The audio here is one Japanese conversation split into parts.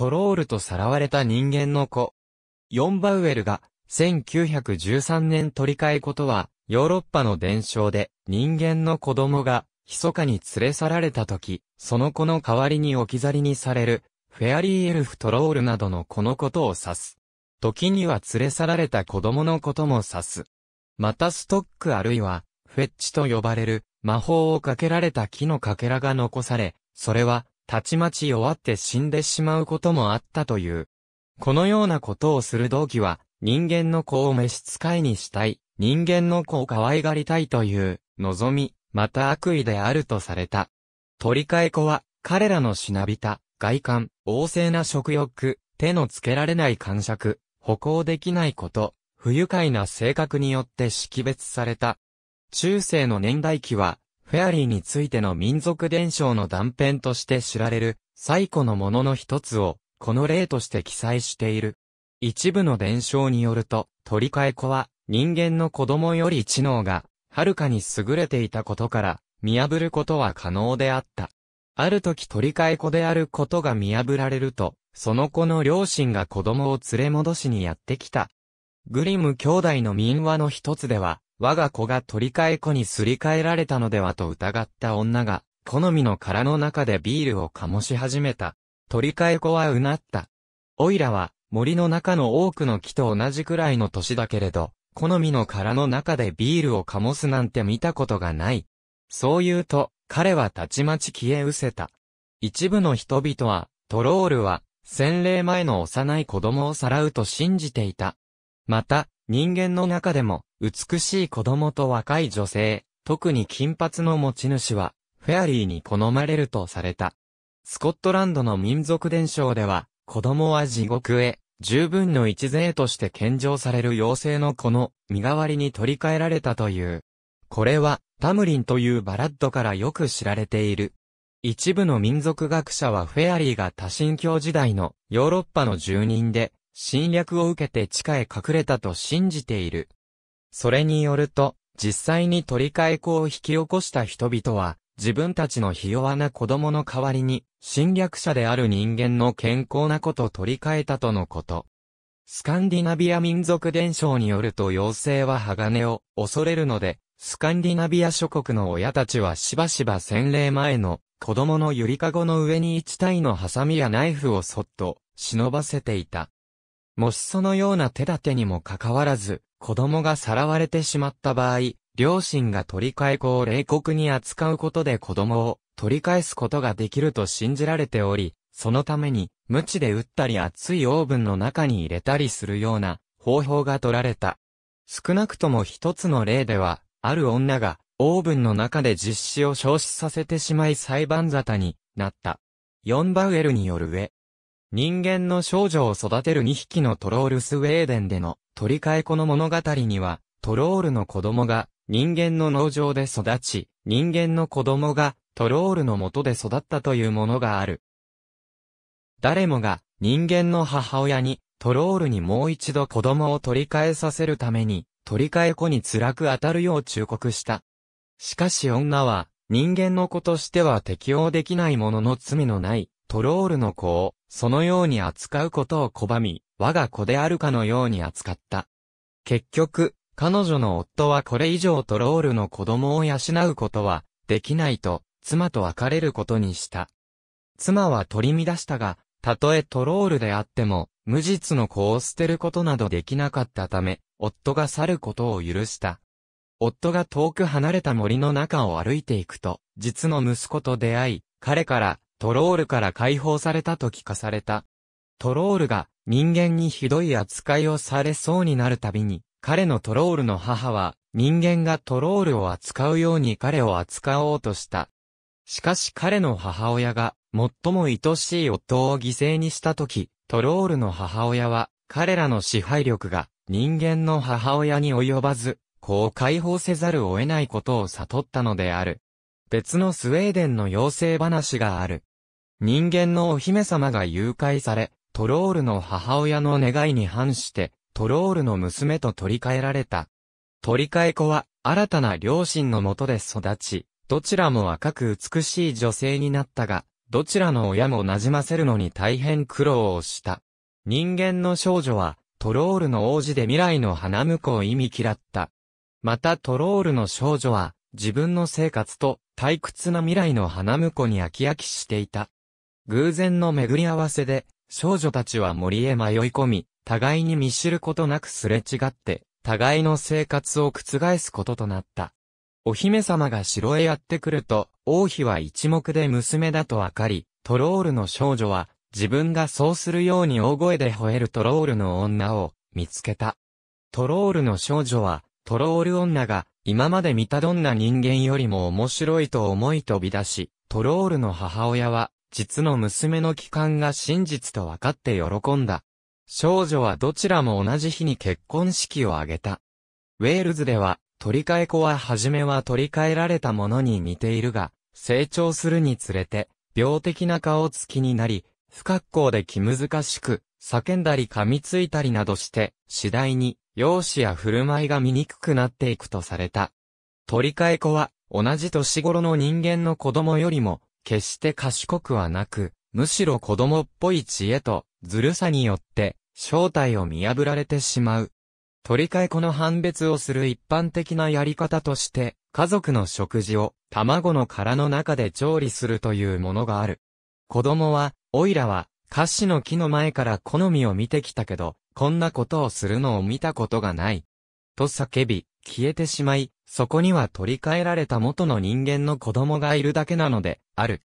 トロールとさらわれた人間の子。ヨンバウエルが1913年取り替えことは、ヨーロッパの伝承で人間の子供が密かに連れ去られた時、その子の代わりに置き去りにされる、フェアリーエルフトロールなどの子のことを指す。時には連れ去られた子供のことも指す。またストックあるいは、フェッチと呼ばれる、魔法をかけられた木のかけらが残され、それは、たちまち弱って死んでしまうこともあったという。このようなことをする動機は、人間の子を召使いにしたい、人間の子を可愛がりたいという、望み、また悪意であるとされた。取り替え子は、彼らのしなびた、外観、旺盛な食欲、手のつけられない感触、歩行できないこと、不愉快な性格によって識別された。中世の年代記は、フェアリーについての民族伝承の断片として知られる最古のものの一つを、この例として記載している。一部の伝承によると、取り替え子は人間の子供より知能がはるかに優れていたことから、見破ることは可能であった。ある時取り替え子であることが見破られると、その子の両親が子供を連れ戻しにやってきた。グリム兄弟の民話の一つでは、我が子が取り替え子にすり替えられたのではと疑った女が、好みの殻の中でビールを醸し始めた。取り替え子はうなった。オイラは、森の中の多くの木と同じくらいの年だけれど、好みの殻の中でビールを醸すなんて見たことがない。そう言うと、彼はたちまち消え失せた。一部の人々は、トロールは、洗礼前の幼い子供をさらうと信じていた。また、人間の中でも、美しい子供と若い女性、特に金髪の持ち主は、フェアリーに好まれるとされた。スコットランドの民族伝承では、子供は地獄へ、十分の一税として献上される妖精の子の身代わりに取り替えられたという。これは、タムリンというバラッドからよく知られている。一部の民族学者はフェアリーが多神教時代のヨーロッパの住人で、侵略を受けて地下へ隠れたと信じている。それによると、実際に取り替え子を引き起こした人々は、自分たちのひ弱な子供の代わりに、侵略者である人間の健康な子と取り替えたとのこと。スカンディナビア民族伝承によると妖精は鋼を恐れるので、スカンディナビア諸国の親たちはしばしば洗礼前の子供のゆりかごの上に一体のハサミやナイフをそっと忍ばせていた。もしそのような手立てにもかかわらず、子供がさらわれてしまった場合、両親が取り替え子を冷酷に扱うことで子供を取り返すことができると信じられており、そのために、無知で打ったり熱いオーブンの中に入れたりするような方法が取られた。少なくとも一つの例では、ある女がオーブンの中で実施を消失させてしまい裁判沙汰になった。ヨンバウエルによる上、人間の少女を育てる2匹のトロールスウェーデンでの取り替え子の物語には、トロールの子供が人間の農場で育ち、人間の子供がトロールの元で育ったというものがある。誰もが人間の母親にトロールにもう一度子供を取り替えさせるために、取り替え子に辛く当たるよう忠告した。しかし女は人間の子としては適応できないものの罪のないトロールの子をそのように扱うことを拒み、我が子であるかのように扱った。結局、彼女の夫はこれ以上トロールの子供を養うことは、できないと、妻と別れることにした。妻は取り乱したが、たとえトロールであっても、無実の子を捨てることなどできなかったため、夫が去ることを許した。夫が遠く離れた森の中を歩いていくと、実の息子と出会い、彼から、トロールから解放されたと聞かされた。トロールが人間にひどい扱いをされそうになるたびに、彼のトロールの母は人間がトロールを扱うように彼を扱おうとした。しかし彼の母親が最も愛しい夫を犠牲にしたとき、トロールの母親は彼らの支配力が人間の母親に及ばず、こう解放せざるを得ないことを悟ったのである。別のスウェーデンの妖精話がある。人間のお姫様が誘拐され、トロールの母親の願いに反して、トロールの娘と取り替えられた。取り替え子は、新たな両親のもとで育ち、どちらも若く美しい女性になったが、どちらの親も馴染ませるのに大変苦労をした。人間の少女は、トロールの王子で未来の花婿を意味嫌った。またトロールの少女は、自分の生活と退屈な未来の花婿に飽き飽きしていた。偶然の巡り合わせで、少女たちは森へ迷い込み、互いに見知ることなくすれ違って、互いの生活を覆すこととなった。お姫様が城へやってくると、王妃は一目で娘だとわかり、トロールの少女は、自分がそうするように大声で吠えるトロールの女を見つけた。トロールの少女は、トロール女が今まで見たどんな人間よりも面白いと思い飛び出し、トロールの母親は実の娘の帰還が真実と分かって喜んだ。少女はどちらも同じ日に結婚式を挙げた。ウェールズでは、取り替え子は初めは取り替えられたものに似ているが、成長するにつれて、病的な顔つきになり、不格好で気難しく、叫んだり噛みついたりなどして、次第に、容姿や振る舞いが醜くなっていくとされた。取り替え子は、同じ年頃の人間の子供よりも、決して賢くはなく、むしろ子供っぽい知恵と、ずるさによって、正体を見破られてしまう。取り替え子の判別をする一般的なやり方として、家族の食事を卵の殻の中で調理するというものがある。子供は、おいらは、菓子の木の前から好みを見てきたけど、こんなことをするのを見たことがない。と叫び、消えてしまい、そこには取り替えられた元の人間の子供がいるだけなので、ある。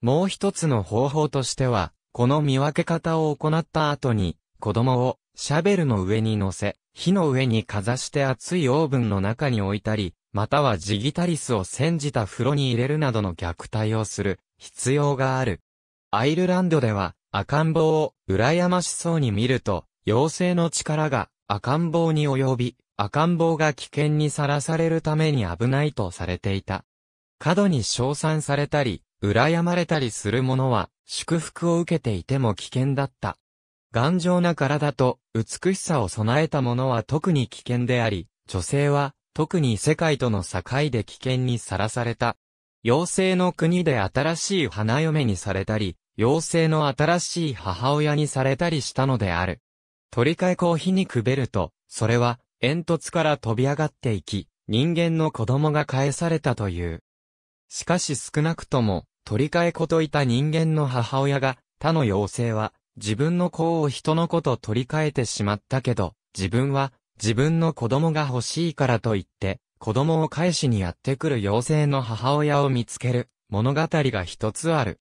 もう一つの方法としては、この見分け方を行った後に、子供をシャベルの上に乗せ、火の上にかざして熱いオーブンの中に置いたり、またはジギタリスを煎じた風呂に入れるなどの虐待をする必要がある。アイルランドでは赤ん坊を羨ましそうに見ると、妖精の力が赤ん坊に及び、赤ん坊が危険にさらされるために危ないとされていた。過度に称賛されたり、羨まれたりする者は、祝福を受けていても危険だった。頑丈な体と美しさを備えた者は特に危険であり、女性は特に世界との境で危険にさらされた。妖精の国で新しい花嫁にされたり、妖精の新しい母親にされたりしたのである。取り替えーヒーにくべると、それは煙突から飛び上がっていき、人間の子供が返されたという。しかし少なくとも、取り替え子といた人間の母親が、他の妖精は、自分の子を人の子と取り替えてしまったけど、自分は、自分の子供が欲しいからと言って、子供を返しにやってくる妖精の母親を見つける、物語が一つある。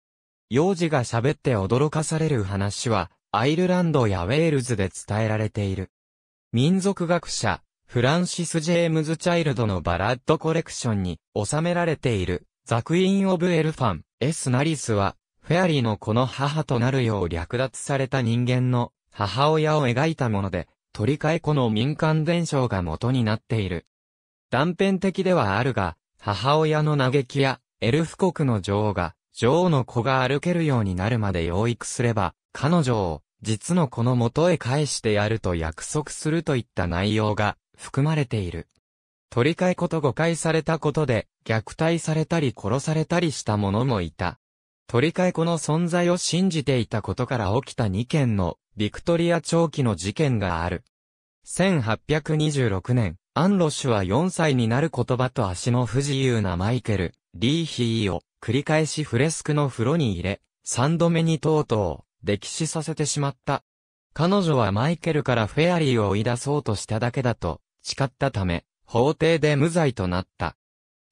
幼児が喋って驚かされる話は、アイルランドやウェールズで伝えられている。民族学者、フランシス・ジェームズ・チャイルドのバラッドコレクションに収められている、ザ・クイーン・オブ・エルファン、エス・ナリスは、フェアリーの子の母となるよう略奪された人間の母親を描いたもので、取り替え子の民間伝承が元になっている。断片的ではあるが、母親の嘆きや、エルフ国の女王が、女王の子が歩けるようになるまで養育すれば、彼女を実の子の元へ返してやると約束するといった内容が含まれている。取り替えこと誤解されたことで、虐待されたり殺されたりした者もいた。取り替え子の存在を信じていたことから起きた2件のビクトリア長期の事件がある。1826年、アン・ロッシュは4歳になる言葉と足の不自由なマイケル、リーヒーを繰り返しフレスクの風呂に入れ、3度目にとうとう、溺死させてしまった。彼女はマイケルからフェアリーを追い出そうとしただけだと誓ったため、法廷で無罪となった。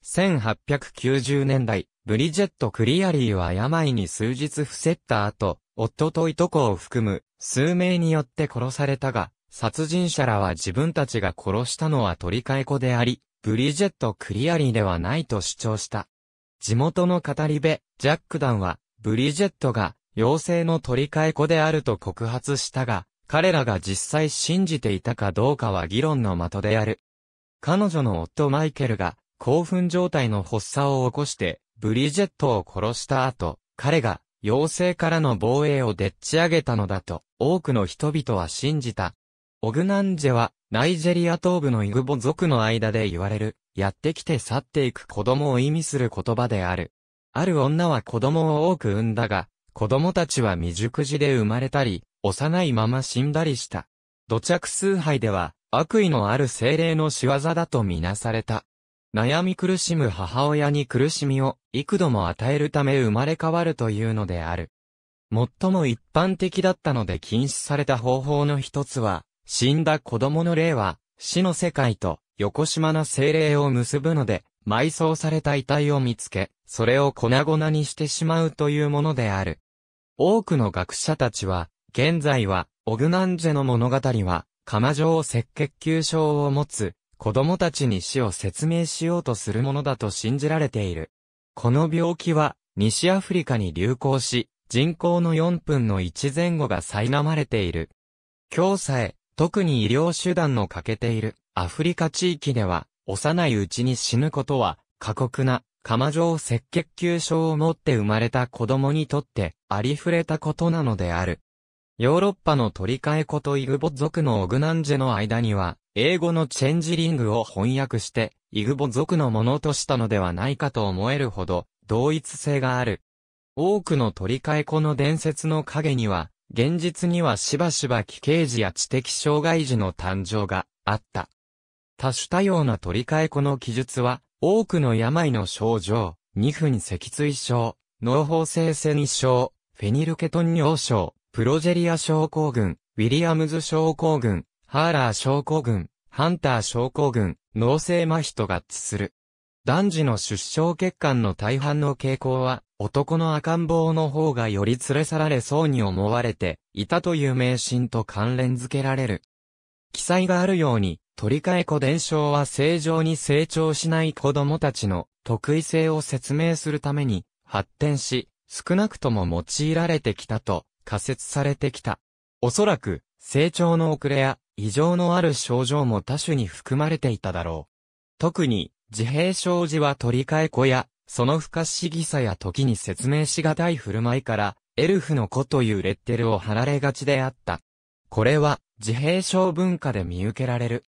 1890年代、ブリジェット・クリアリーは病に数日伏せった後、夫といとこを含む数名によって殺されたが、殺人者らは自分たちが殺したのは取り替え子であり、ブリジェット・クリアリーではないと主張した。地元の語り部、ジャックダンは、ブリジェットが妖精の取り替え子であると告発したが、彼らが実際信じていたかどうかは議論の的である。彼女の夫マイケルが興奮状態の発作を起こしてブリジェットを殺した後、彼が妖精からの防衛をでっち上げたのだと多くの人々は信じた。オグナンジェはナイジェリア東部のイグボ族の間で言われる、やってきて去っていく子供を意味する言葉である。ある女は子供を多く産んだが、子供たちは未熟児で生まれたり、幼いまま死んだりした。土着崇拝では、悪意のある精霊の仕業だとみなされた。悩み苦しむ母親に苦しみを幾度も与えるため生まれ変わるというのである。最も一般的だったので禁止された方法の一つは、死んだ子供の霊は死の世界と横島な精霊を結ぶので、埋葬された遺体を見つけ、それを粉々にしてしまうというものである。多くの学者たちは、現在は、オグナンジェの物語は、釜状赤血球症を持つ、子供たちに死を説明しようとするものだと信じられている。この病気は、西アフリカに流行し、人口の4分の1前後が苛まれている。今日さえ、特に医療手段の欠けているアフリカ地域では、幼いうちに死ぬことは、過酷な、釜状赤血球症を持って生まれた子供にとって、ありふれたことなのである。ヨーロッパの取り替え子とイグボ族のオグナンジェの間には、英語のチェンジリングを翻訳して、イグボ族のものとしたのではないかと思えるほど、同一性がある。多くの取り替え子の伝説の陰には、現実にはしばしば奇形児や知的障害児の誕生があった。多種多様な取り替えこの記述は、多くの病の症状、二分脊椎症、脳胞性腺症、フェニルケトン尿症、プロジェリア症候群、ウィリアムズ症候群、ハーラー症候群、ハンター症候群、脳性麻痺と合致する。男児の出生血管の大半の傾向は、男の赤ん坊の方がより連れ去られそうに思われていたという迷信と関連づけられる。記載があるように、取り替え子伝承は正常に成長しない子供たちの特異性を説明するために発展し、少なくとも用いられてきたと仮説されてきた。おそらく、成長の遅れや異常のある症状も多種に含まれていただろう。特に、自閉症児は取り替え子や、その不可思議さや時に説明しがたい振る舞いから、エルフの子というレッテルを貼られがちであった。これは、自閉症文化で見受けられる。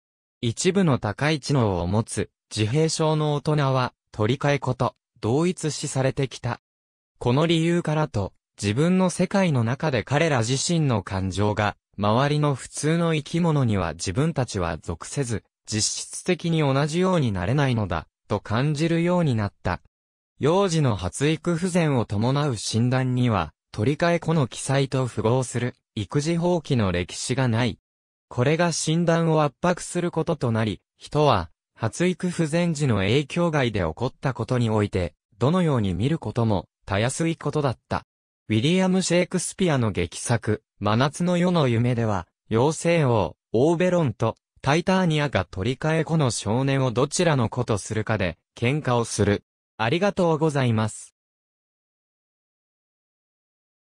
一部の高い知能を持つ自閉症の大人は取り替えこと、同一視されてきた。この理由からと、自分の世界の中で彼ら自身の感情が、周りの普通の生き物には自分たちは属せず、実質的に同じようになれないのだ、と感じるようになった。幼児の発育不全を伴う診断には、取り替え子の記載と符合する、育児放棄の歴史がない、これが診断を圧迫することとなり、人は、発育不全時の影響外で起こったことにおいて、どのように見ることも、たやすいことだった。ウィリアム・シェイクスピアの劇作、真夏の夜の夢では、妖精王、オーベロンと、タイターニアが取り替え子の少年をどちらの子とするかで、喧嘩をする。ありがとうございます。